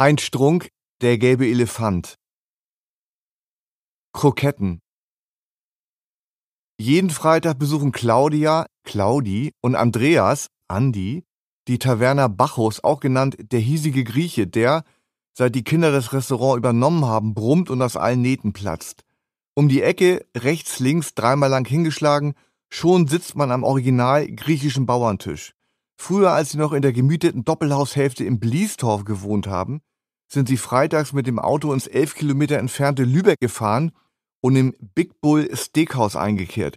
Ein Strunk, der gelbe Elefant. Kroketten. Jeden Freitag besuchen Claudia, Claudi und Andreas, Andi, die Taverna Bacchus, auch genannt der hiesige Grieche, der, seit die Kinder das Restaurant übernommen haben, brummt und aus allen Nähten platzt. Um die Ecke, rechts, links, dreimal lang hingeschlagen, schon sitzt man am original griechischen Bauerntisch. Früher, als sie noch in der gemieteten Doppelhaushälfte im Bliestorf gewohnt haben, sind sie freitags mit dem Auto ins elf Kilometer entfernte Lübeck gefahren und im Big Bull Steakhouse eingekehrt.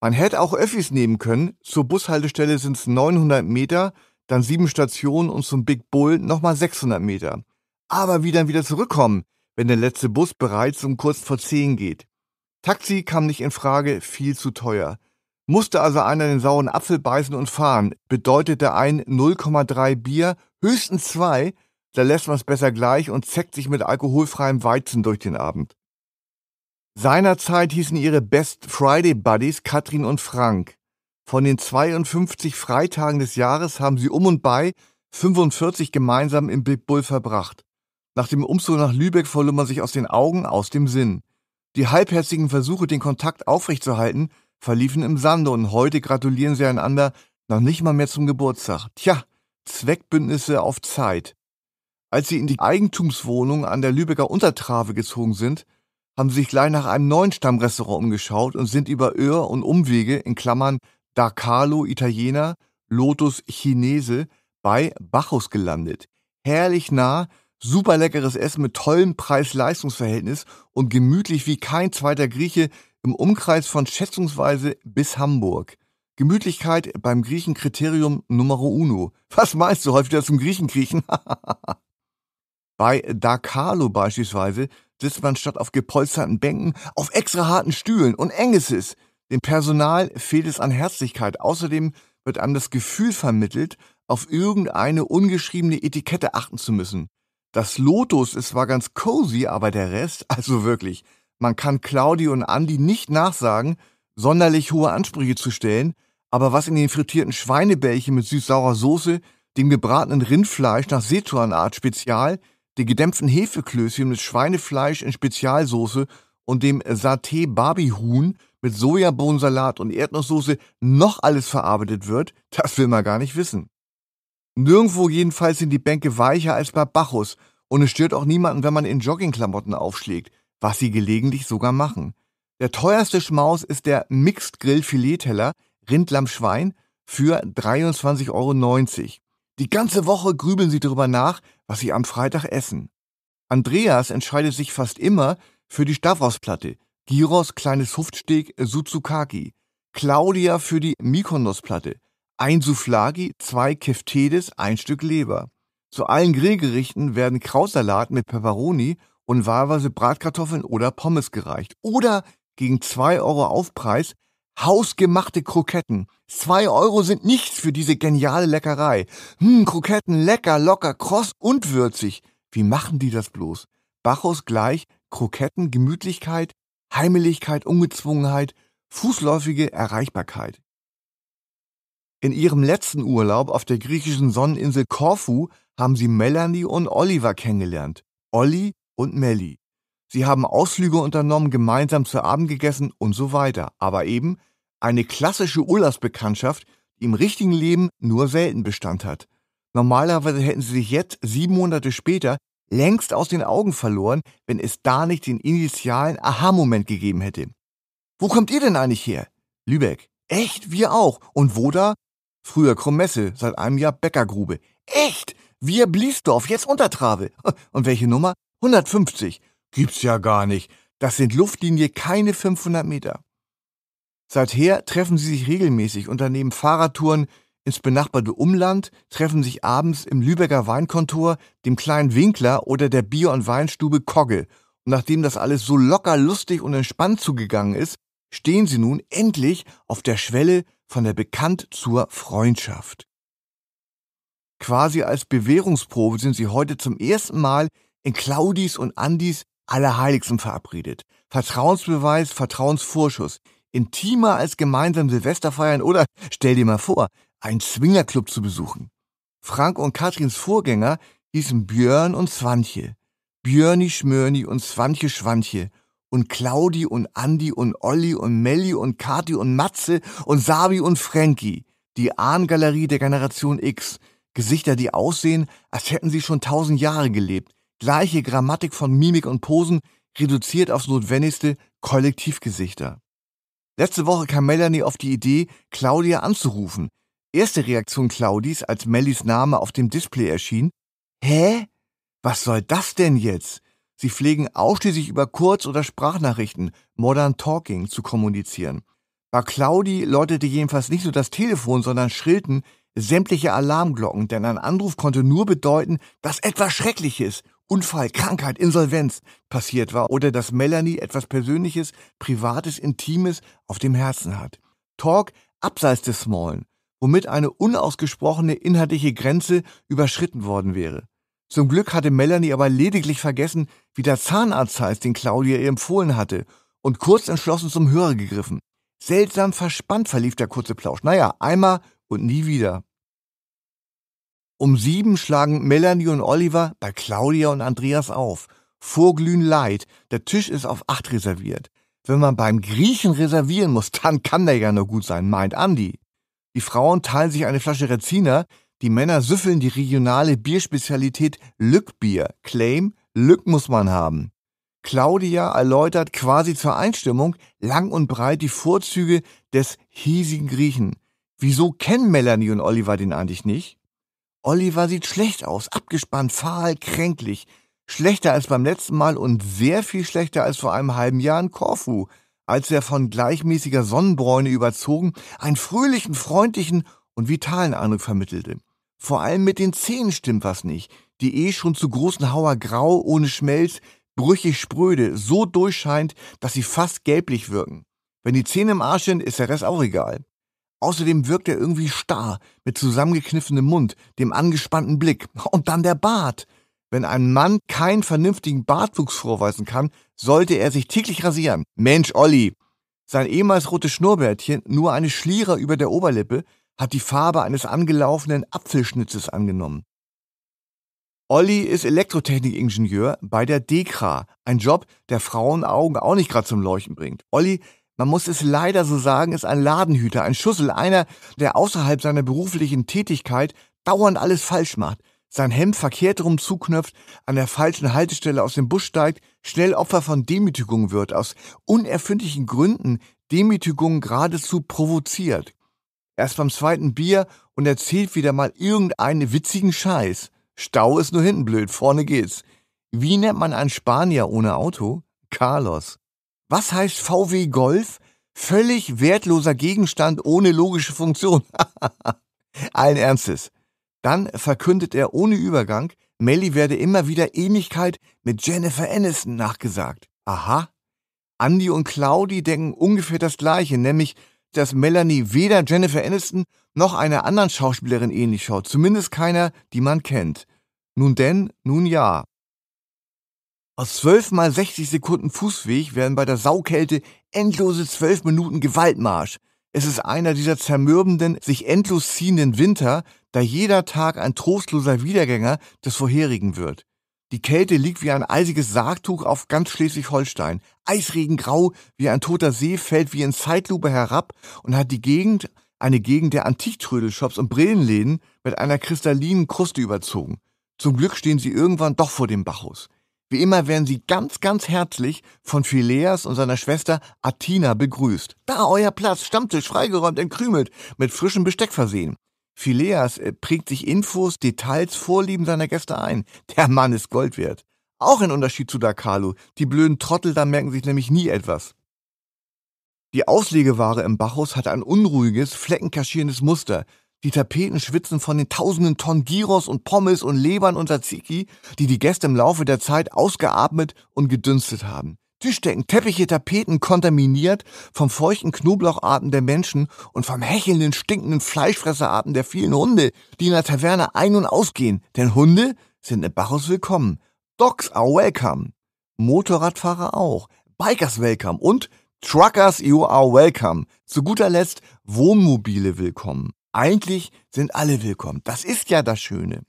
Man hätte auch Öffis nehmen können, zur Bushaltestelle sind es 900 Meter, dann sieben Stationen und zum Big Bull nochmal 600 Meter. Aber wie dann wieder zurückkommen, wenn der letzte Bus bereits um kurz vor 10 geht. Taxi kam nicht in Frage, viel zu teuer. Musste also einer den sauren Apfel beißen und fahren, bedeutete ein 0,3 Bier, höchstens zwei, da lässt man es besser gleich und zeckt sich mit alkoholfreiem Weizen durch den Abend. Seinerzeit hießen ihre Best Friday Buddies Katrin und Frank. Von den 52 Freitagen des Jahres haben sie um und bei 45 gemeinsam im Big Bull verbracht. Nach dem Umzug nach Lübeck verlor man sich aus den Augen, aus dem Sinn. Die halbherzigen Versuche, den Kontakt aufrechtzuerhalten, verliefen im Sande und heute gratulieren sie einander noch nicht mal mehr zum Geburtstag. Tja, Zweckbündnisse auf Zeit. Als sie in die Eigentumswohnung an der Lübecker Untertrave gezogen sind, haben sie sich gleich nach einem neuen Stammrestaurant umgeschaut und sind über Öhr und Umwege in Klammern Da Carlo Italiener, Lotus Chinese bei Bacchus gelandet. Herrlich nah, super leckeres Essen mit tollem Preis-Leistungs-Verhältnis und gemütlich wie kein zweiter Grieche im Umkreis von schätzungsweise bis Hamburg. Gemütlichkeit beim Griechenkriterium Numero Uno. Was meinst du, häufiger wieder zum Griechenkriechen? Bei Da Carlo beispielsweise sitzt man statt auf gepolsterten Bänken auf extra harten Stühlen und Enges Dem Personal fehlt es an Herzlichkeit. Außerdem wird einem das Gefühl vermittelt, auf irgendeine ungeschriebene Etikette achten zu müssen. Das Lotus ist zwar ganz cozy, aber der Rest, also wirklich, man kann Claudi und Andi nicht nachsagen, sonderlich hohe Ansprüche zu stellen, aber was in den frittierten Schweinebällchen mit süß-saurer Soße, dem gebratenen Rindfleisch nach sichuan Spezial, den gedämpften Hefeklößchen mit Schweinefleisch in Spezialsoße und dem Saté Barbiehuhn mit Sojabohnensalat und Erdnusssoße noch alles verarbeitet wird, das will man gar nicht wissen. Nirgendwo jedenfalls sind die Bänke weicher als bei Bacchus und es stört auch niemanden, wenn man in Joggingklamotten aufschlägt was sie gelegentlich sogar machen. Der teuerste Schmaus ist der Mixed Grill Filetteller Rindlamm-Schwein für 23,90 Euro. Die ganze Woche grübeln sie darüber nach, was sie am Freitag essen. Andreas entscheidet sich fast immer für die Stavros-Platte, Giros kleines Huftsteak Suzukaki, Claudia für die Mykonos-Platte, ein Souflagi, zwei Keftedes, ein Stück Leber. Zu allen Grillgerichten werden Krautsalat mit Peperoni und wahlweise Bratkartoffeln oder Pommes gereicht. Oder gegen 2 Euro Aufpreis hausgemachte Kroketten. 2 Euro sind nichts für diese geniale Leckerei. Hm, Kroketten lecker, locker, kross und würzig. Wie machen die das bloß? Bacchus gleich Kroketten, Gemütlichkeit, Heimeligkeit, Ungezwungenheit, fußläufige Erreichbarkeit. In ihrem letzten Urlaub auf der griechischen Sonneninsel Korfu haben sie Melanie und Oliver kennengelernt. Olli und Melli. Sie haben Ausflüge unternommen, gemeinsam zu Abend gegessen und so weiter. Aber eben eine klassische Urlaubsbekanntschaft, die im richtigen Leben nur selten Bestand hat. Normalerweise hätten sie sich jetzt, sieben Monate später, längst aus den Augen verloren, wenn es da nicht den initialen Aha-Moment gegeben hätte. Wo kommt ihr denn eigentlich her? Lübeck. Echt? Wir auch. Und wo da? Früher Kromesse, seit einem Jahr Bäckergrube. Echt? Wir Bliesdorf, jetzt Untertrave. Und welche Nummer? 150? Gibt's ja gar nicht. Das sind Luftlinie keine 500 Meter. Seither treffen sie sich regelmäßig, unternehmen Fahrradtouren ins benachbarte Umland, treffen sich abends im Lübecker Weinkontor, dem kleinen Winkler oder der Bier- und Weinstube Kogge. Und nachdem das alles so locker, lustig und entspannt zugegangen ist, stehen sie nun endlich auf der Schwelle von der Bekannt zur Freundschaft. Quasi als Bewährungsprobe sind sie heute zum ersten Mal in Claudis und Andis Allerheiligsten verabredet. Vertrauensbeweis, Vertrauensvorschuss. Intimer als gemeinsam Silvester feiern oder, stell dir mal vor, einen Swingerclub zu besuchen. Frank und Katrins Vorgänger hießen Björn und Swantje. Björni Schmörni und Swantje Schwantje. Und Claudi und Andi und Olli und Melli und Kati und Matze und Sabi und Frankie. Die Ahngalerie der Generation X. Gesichter, die aussehen, als hätten sie schon tausend Jahre gelebt gleiche Grammatik von Mimik und Posen, reduziert aufs notwendigste Kollektivgesichter. Letzte Woche kam Melanie auf die Idee, Claudia anzurufen. Erste Reaktion Claudis, als Mellys Name auf dem Display erschien, Hä? Was soll das denn jetzt? Sie pflegen ausschließlich über Kurz- oder Sprachnachrichten, Modern Talking, zu kommunizieren. Bei Claudi läutete jedenfalls nicht nur das Telefon, sondern schrillten sämtliche Alarmglocken, denn ein Anruf konnte nur bedeuten, dass etwas Schreckliches, Unfall, Krankheit, Insolvenz passiert war oder dass Melanie etwas Persönliches, Privates, Intimes auf dem Herzen hat. Talk abseits des Smallen, womit eine unausgesprochene inhaltliche Grenze überschritten worden wäre. Zum Glück hatte Melanie aber lediglich vergessen, wie der Zahnarzt heißt, den Claudia ihr empfohlen hatte, und kurz entschlossen zum Hörer gegriffen. Seltsam verspannt verlief der kurze Plausch. Naja, einmal und nie wieder. Um sieben schlagen Melanie und Oliver bei Claudia und Andreas auf. Vorglühen leid, der Tisch ist auf acht reserviert. Wenn man beim Griechen reservieren muss, dann kann der ja nur gut sein, meint Andi. Die Frauen teilen sich eine Flasche Reziner, die Männer süffeln die regionale Bierspezialität Lückbier. Claim, Lück muss man haben. Claudia erläutert quasi zur Einstimmung lang und breit die Vorzüge des hiesigen Griechen. Wieso kennen Melanie und Oliver den eigentlich nicht? Oliver sieht schlecht aus, abgespannt, fahl, kränklich. Schlechter als beim letzten Mal und sehr viel schlechter als vor einem halben Jahr in Korfu, als er von gleichmäßiger Sonnenbräune überzogen einen fröhlichen, freundlichen und vitalen Eindruck vermittelte. Vor allem mit den Zähnen stimmt was nicht, die eh schon zu großen Hauer grau, ohne Schmelz, brüchig spröde, so durchscheint, dass sie fast gelblich wirken. Wenn die Zähne im Arsch sind, ist der Rest auch egal. Außerdem wirkt er irgendwie starr, mit zusammengekniffenem Mund, dem angespannten Blick. Und dann der Bart. Wenn ein Mann keinen vernünftigen Bartwuchs vorweisen kann, sollte er sich täglich rasieren. Mensch, Olli! Sein ehemals rotes Schnurrbärtchen, nur eine Schlierer über der Oberlippe, hat die Farbe eines angelaufenen Apfelschnitzes angenommen. Olli ist Elektrotechnikingenieur bei der DEKRA, ein Job, der Frauenaugen auch nicht gerade zum Leuchten bringt. Olli man muss es leider so sagen, ist ein Ladenhüter, ein Schussel, einer, der außerhalb seiner beruflichen Tätigkeit dauernd alles falsch macht, sein Hemd verkehrt rum zuknöpft, an der falschen Haltestelle aus dem Bus steigt, schnell Opfer von Demütigungen wird, aus unerfindlichen Gründen Demütigungen geradezu provoziert. Erst beim zweiten Bier und erzählt wieder mal irgendeinen witzigen Scheiß. Stau ist nur hinten blöd, vorne geht's. Wie nennt man einen Spanier ohne Auto? Carlos. Was heißt VW Golf? Völlig wertloser Gegenstand ohne logische Funktion. Allen Ernstes. Dann verkündet er ohne Übergang, Melly werde immer wieder Ähnlichkeit mit Jennifer Aniston nachgesagt. Aha. Andy und Claudi denken ungefähr das Gleiche, nämlich, dass Melanie weder Jennifer Aniston noch einer anderen Schauspielerin ähnlich schaut, zumindest keiner, die man kennt. Nun denn, nun ja. Aus 12 mal 60 Sekunden Fußweg werden bei der Saukälte endlose 12 Minuten Gewaltmarsch. Es ist einer dieser zermürbenden, sich endlos ziehenden Winter, da jeder Tag ein trostloser Wiedergänger des vorherigen wird. Die Kälte liegt wie ein eisiges Sargtuch auf ganz Schleswig-Holstein. Eisregengrau wie ein toter See fällt wie in Zeitlupe herab und hat die Gegend, eine Gegend der Antiktrödelshops und Brillenläden, mit einer kristallinen Kruste überzogen. Zum Glück stehen sie irgendwann doch vor dem Bachhaus. Wie immer werden Sie ganz, ganz herzlich von Phileas und seiner Schwester Athina begrüßt. Da euer Platz, Stammtisch freigeräumt, entkrümelt, mit frischem Besteck versehen. Phileas äh, prägt sich Infos, Details, Vorlieben seiner Gäste ein. Der Mann ist Gold wert. Auch ein Unterschied zu Dakalo. Die blöden Trottel da merken sich nämlich nie etwas. Die Auslegeware im Bacchus hat ein unruhiges, fleckenkaschierendes Muster. Die Tapeten schwitzen von den tausenden Tonnen Giros und Pommes und Lebern und Tzatziki, die die Gäste im Laufe der Zeit ausgeatmet und gedünstet haben. Tischdecken, Teppiche, Tapeten kontaminiert vom feuchten Knoblaucharten der Menschen und vom hechelnden, stinkenden Fleischfresserarten der vielen Hunde, die in der Taverne ein- und ausgehen. Denn Hunde sind in Bacchus willkommen. Dogs are welcome. Motorradfahrer auch. Bikers welcome. Und Truckers, you are welcome. Zu guter Letzt Wohnmobile willkommen. Eigentlich sind alle willkommen. Das ist ja das Schöne.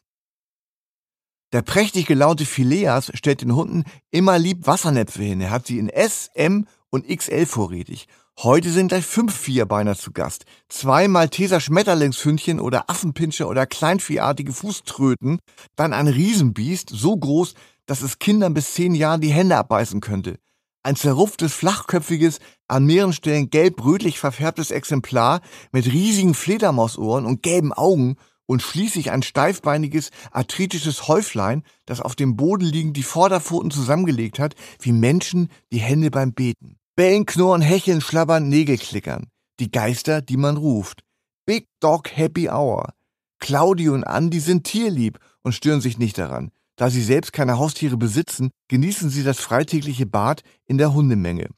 Der prächtig gelaunte Phileas stellt den Hunden immer lieb Wassernäpfe hin. Er hat sie in S, M und XL vorrätig. Heute sind gleich fünf Vierbeiner zu Gast. Zwei Malteser Schmetterlingshündchen oder Affenpinscher oder kleinviehartige Fußtröten. Dann ein Riesenbiest, so groß, dass es Kindern bis zehn Jahren die Hände abbeißen könnte ein zerrupftes, flachköpfiges, an mehreren Stellen gelb-rötlich verfärbtes Exemplar mit riesigen Fledermausohren und gelben Augen und schließlich ein steifbeiniges, arthritisches Häuflein, das auf dem Boden liegend die Vorderpfoten zusammengelegt hat, wie Menschen die Hände beim Beten. Bellen, knurren, hecheln, schlabbern, Nägel klickern. Die Geister, die man ruft. Big Dog Happy Hour. Claudi und Andy sind tierlieb und stören sich nicht daran. Da sie selbst keine Haustiere besitzen, genießen sie das freitägliche Bad in der Hundemenge.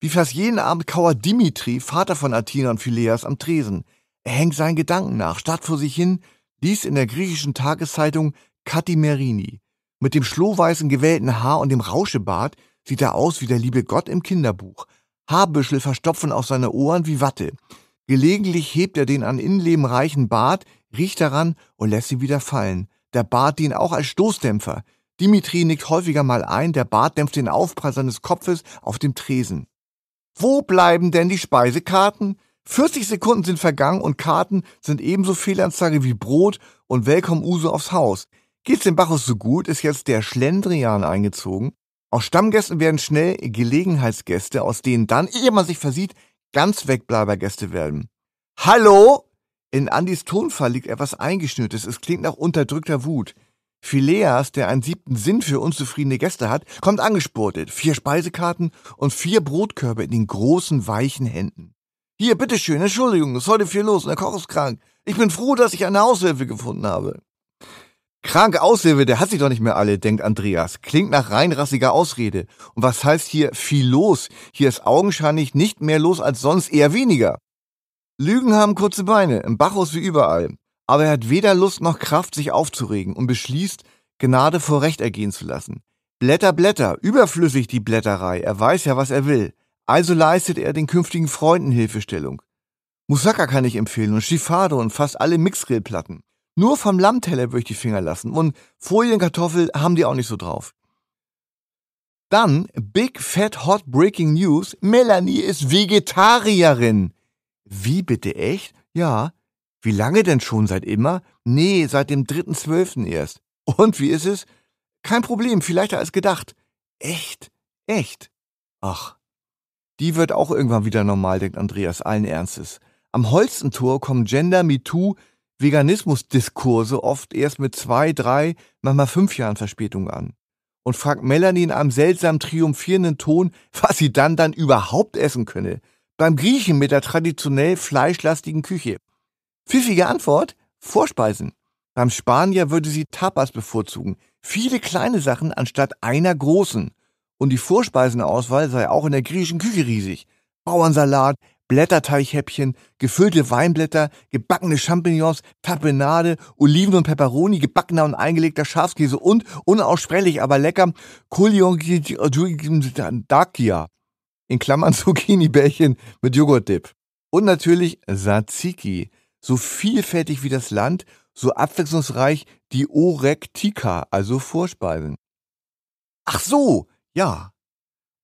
Wie fast jeden Abend kauert Dimitri, Vater von Athena und Phileas, am Tresen. Er hängt seinen Gedanken nach, starrt vor sich hin, dies in der griechischen Tageszeitung Katimerini. Mit dem schlohweißen gewellten Haar und dem Rauschebart sieht er aus wie der liebe Gott im Kinderbuch. Haarbüschel verstopfen auf seine Ohren wie Watte. Gelegentlich hebt er den an Innenleben reichen Bart, riecht daran und lässt sie wieder fallen. Der Bart dient auch als Stoßdämpfer. Dimitri nickt häufiger mal ein, der Bart dämpft den Aufprall seines Kopfes auf dem Tresen. Wo bleiben denn die Speisekarten? 40 Sekunden sind vergangen und Karten sind ebenso Fehlanzeige wie Brot und Welcome Uso aufs Haus. Geht's dem Bacchus so gut, ist jetzt der Schlendrian eingezogen. Aus Stammgästen werden schnell Gelegenheitsgäste, aus denen dann, ehe man sich versieht, ganz Wegbleibergäste werden. Hallo? In Andys Tonfall liegt etwas Eingeschnürtes, es klingt nach unterdrückter Wut. Phileas, der einen siebten Sinn für unzufriedene Gäste hat, kommt angesportet. vier Speisekarten und vier Brotkörbe in den großen, weichen Händen. Hier, bitteschön, Entschuldigung, es ist heute viel los und der Koch ist krank. Ich bin froh, dass ich eine Aushilfe gefunden habe. Krank Aushilfe, der hat sich doch nicht mehr alle, denkt Andreas. Klingt nach reinrassiger Ausrede. Und was heißt hier viel los? Hier ist augenscheinlich nicht mehr los als sonst, eher weniger. Lügen haben kurze Beine, im Bacchus wie überall. Aber er hat weder Lust noch Kraft, sich aufzuregen und beschließt, Gnade vor Recht ergehen zu lassen. Blätter, Blätter, überflüssig die Blätterei, er weiß ja, was er will. Also leistet er den künftigen Freunden Hilfestellung. Musaka kann ich empfehlen und Schifado und fast alle Mixgrillplatten. Nur vom Lammteller würde ich die Finger lassen und Folienkartoffel haben die auch nicht so drauf. Dann Big Fat Hot Breaking News, Melanie ist Vegetarierin. Wie bitte echt? Ja. Wie lange denn schon seit immer? Nee, seit dem 3.12. erst. Und wie ist es? Kein Problem, viel leichter als gedacht. Echt? Echt? Ach. Die wird auch irgendwann wieder normal, denkt Andreas allen Ernstes. Am Holzentor kommen Gender, MeToo, Veganismus-Diskurse oft erst mit zwei, drei, manchmal fünf Jahren Verspätung an. Und fragt Melanie in einem seltsam triumphierenden Ton, was sie dann dann überhaupt essen könne. Beim Griechen mit der traditionell fleischlastigen Küche. Pfiffige Antwort, Vorspeisen. Beim Spanier würde sie Tapas bevorzugen. Viele kleine Sachen anstatt einer großen. Und die Vorspeisenauswahl sei auch in der griechischen Küche riesig. Bauernsalat, Blätterteichhäppchen, gefüllte Weinblätter, gebackene Champignons, Tapenade, Oliven und Peperoni, gebackener und eingelegter Schafskäse und, unaussprechlich aber lecker, Kulion Dakia in Klammern Zucchini-Bärchen mit Joghurtdip. Und natürlich Tzatziki, so vielfältig wie das Land, so abwechslungsreich die Orektika, also Vorspeisen. Ach so, ja.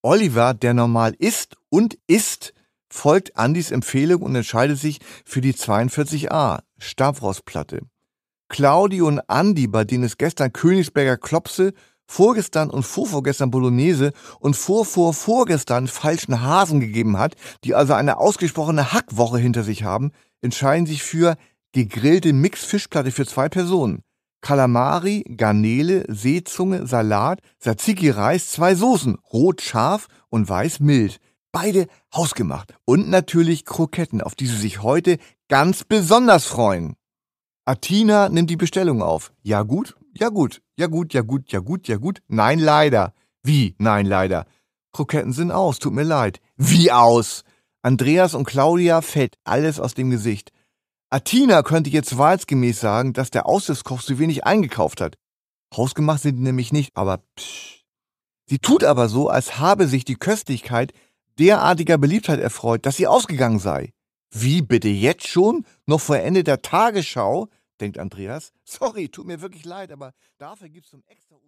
Oliver, der normal isst und isst, folgt Andys Empfehlung und entscheidet sich für die 42a, Stavros-Platte. Claudio und Andy, bei denen es gestern Königsberger Klopse vorgestern und vorvorgestern Bolognese und vorvorvorgestern falschen Hasen gegeben hat, die also eine ausgesprochene Hackwoche hinter sich haben, entscheiden sich für gegrillte Mix-Fischplatte für zwei Personen. Kalamari, Garnele, Seezunge, Salat, Tzatziki-Reis, zwei Soßen, rot scharf und weiß mild. Beide hausgemacht. Und natürlich Kroketten, auf die sie sich heute ganz besonders freuen. Atina nimmt die Bestellung auf. Ja gut, ja gut, ja gut, ja gut, ja gut, ja gut. Nein, leider. Wie? Nein, leider. Kroketten sind aus, tut mir leid. Wie aus? Andreas und Claudia fällt alles aus dem Gesicht. Atina könnte jetzt wahlsgemäß sagen, dass der Aushilfskoch zu wenig eingekauft hat. Hausgemacht sind nämlich nicht, aber psch. Sie tut aber so, als habe sich die Köstlichkeit derartiger Beliebtheit erfreut, dass sie ausgegangen sei. Wie bitte jetzt schon? Noch vor Ende der Tagesschau? denkt Andreas. Sorry, tut mir wirklich leid, aber dafür gibt es zum extra...